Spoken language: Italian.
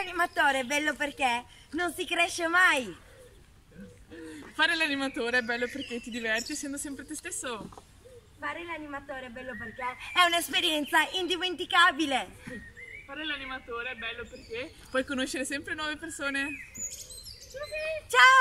l'animatore è bello perché non si cresce mai. Fare l'animatore è bello perché ti diverti essendo sempre te stesso. Fare l'animatore è bello perché è un'esperienza indimenticabile. Fare l'animatore è bello perché puoi conoscere sempre nuove persone. Ciao!